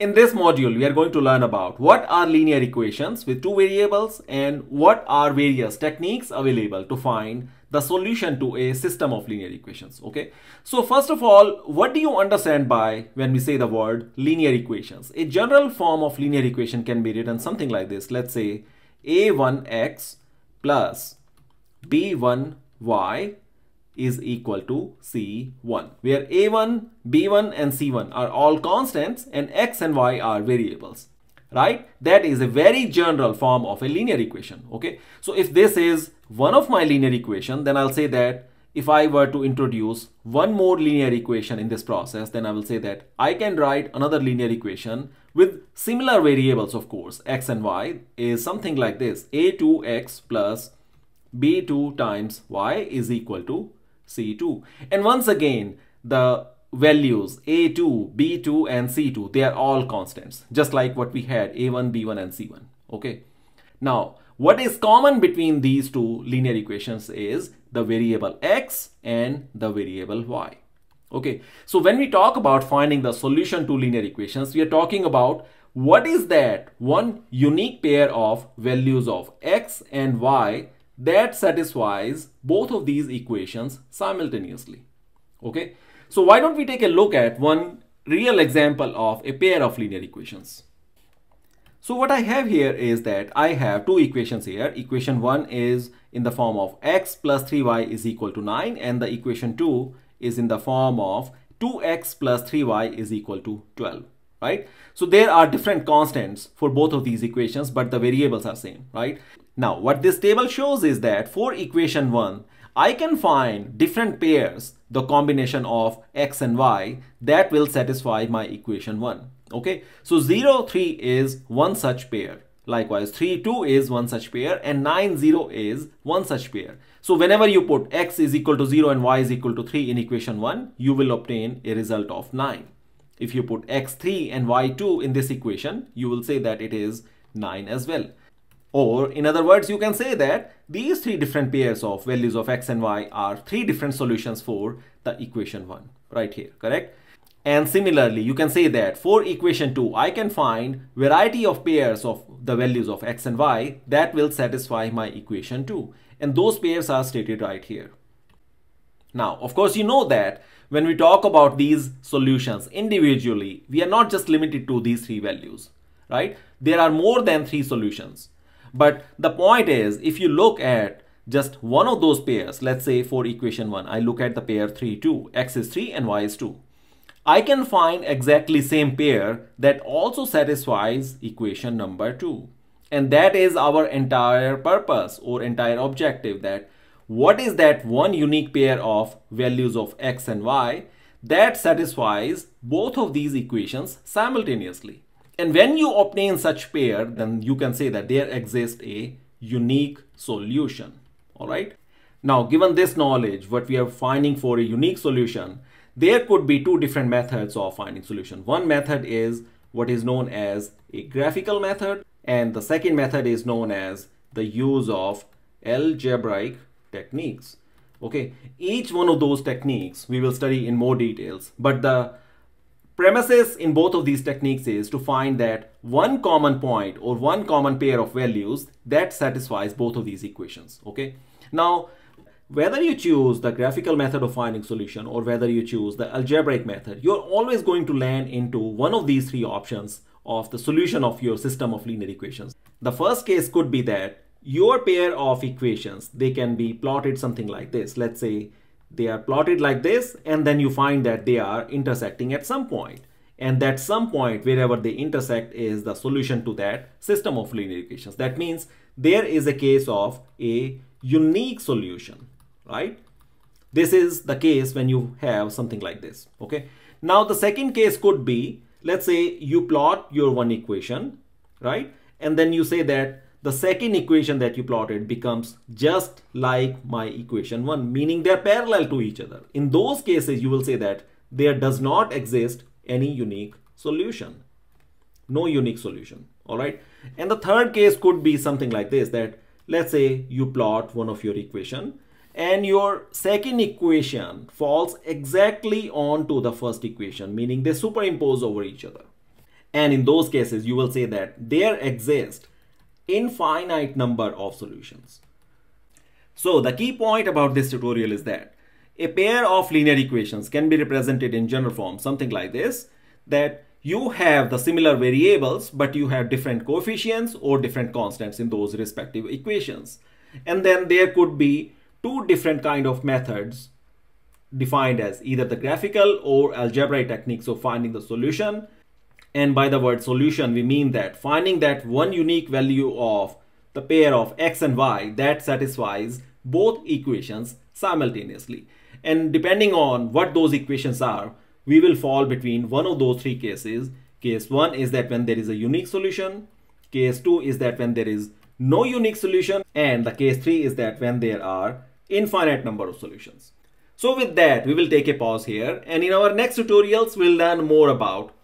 In this module, we are going to learn about what are linear equations with two variables and what are various techniques available to find the solution to a system of linear equations, okay? So first of all, what do you understand by when we say the word linear equations? A general form of linear equation can be written something like this. Let's say a1x plus b1y is equal to C1, where A1, B1 and C1 are all constants and X and Y are variables, right? That is a very general form of a linear equation, okay? So if this is one of my linear equation, then I'll say that if I were to introduce one more linear equation in this process, then I will say that I can write another linear equation with similar variables, of course, x and y is something like this, a2x plus b2 times y is equal to C2. And once again, the values A2, B2 and C2, they are all constants, just like what we had A1, B1 and C1. Okay. Now, what is common between these two linear equations is the variable x and the variable y. Okay, so when we talk about finding the solution to linear equations, we are talking about what is that one unique pair of values of x and y that satisfies both of these equations simultaneously. Okay, so why don't we take a look at one real example of a pair of linear equations. So what I have here is that I have two equations here. Equation 1 is in the form of x plus 3y is equal to 9 and the equation 2 is in the form of 2x plus 3y is equal to 12 right? So there are different constants for both of these equations, but the variables are same, right? Now, what this table shows is that for equation 1, I can find different pairs, the combination of x and y, that will satisfy my equation 1, okay? So 0, 3 is one such pair. Likewise, 3, 2 is one such pair and 9, 0 is one such pair. So whenever you put x is equal to 0 and y is equal to 3 in equation 1, you will obtain a result of 9. If you put x3 and y2 in this equation, you will say that it is 9 as well. Or in other words, you can say that these three different pairs of values of x and y are three different solutions for the equation 1 right here, correct? And similarly, you can say that for equation 2, I can find variety of pairs of the values of x and y that will satisfy my equation 2. And those pairs are stated right here. Now, of course, you know that when we talk about these solutions individually, we are not just limited to these three values, right? There are more than three solutions. But the point is, if you look at just one of those pairs, let's say for equation 1, I look at the pair 3, 2, x is 3 and y is 2. I can find exactly same pair that also satisfies equation number 2. And that is our entire purpose or entire objective that what is that one unique pair of values of x and y that satisfies both of these equations simultaneously. And when you obtain such pair, then you can say that there exists a unique solution, all right? Now, given this knowledge, what we are finding for a unique solution, there could be two different methods of finding solution. One method is what is known as a graphical method, and the second method is known as the use of algebraic techniques. Okay, each one of those techniques we will study in more details, but the premises in both of these techniques is to find that one common point or one common pair of values that satisfies both of these equations. Okay, now whether you choose the graphical method of finding solution or whether you choose the algebraic method, you're always going to land into one of these three options of the solution of your system of linear equations. The first case could be that your pair of equations, they can be plotted something like this. Let's say they are plotted like this, and then you find that they are intersecting at some And that some point, wherever they intersect, is the solution to that system of linear equations. That means there is a case of a unique solution, right? This is the case when you have something like this, okay? Now, the second case could be, let's say you plot your one equation, right? And then you say that the second equation that you plotted becomes just like my equation one, meaning they're parallel to each other. In those cases, you will say that there does not exist any unique solution. No unique solution, all right? And the third case could be something like this, that let's say you plot one of your equation and your second equation falls exactly onto the first equation, meaning they superimpose over each other. And in those cases, you will say that there exist infinite number of solutions. So the key point about this tutorial is that a pair of linear equations can be represented in general form, something like this, that you have the similar variables, but you have different coefficients or different constants in those respective equations. And then there could be two different kind of methods defined as either the graphical or algebraic techniques of finding the solution and by the word solution, we mean that finding that one unique value of the pair of x and y that satisfies both equations simultaneously. And depending on what those equations are, we will fall between one of those three cases. Case one is that when there is a unique solution. Case two is that when there is no unique solution. And the case three is that when there are infinite number of solutions. So with that, we will take a pause here. And in our next tutorials, we'll learn more about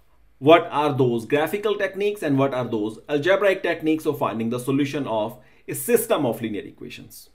what are those graphical techniques and what are those algebraic techniques of finding the solution of a system of linear equations.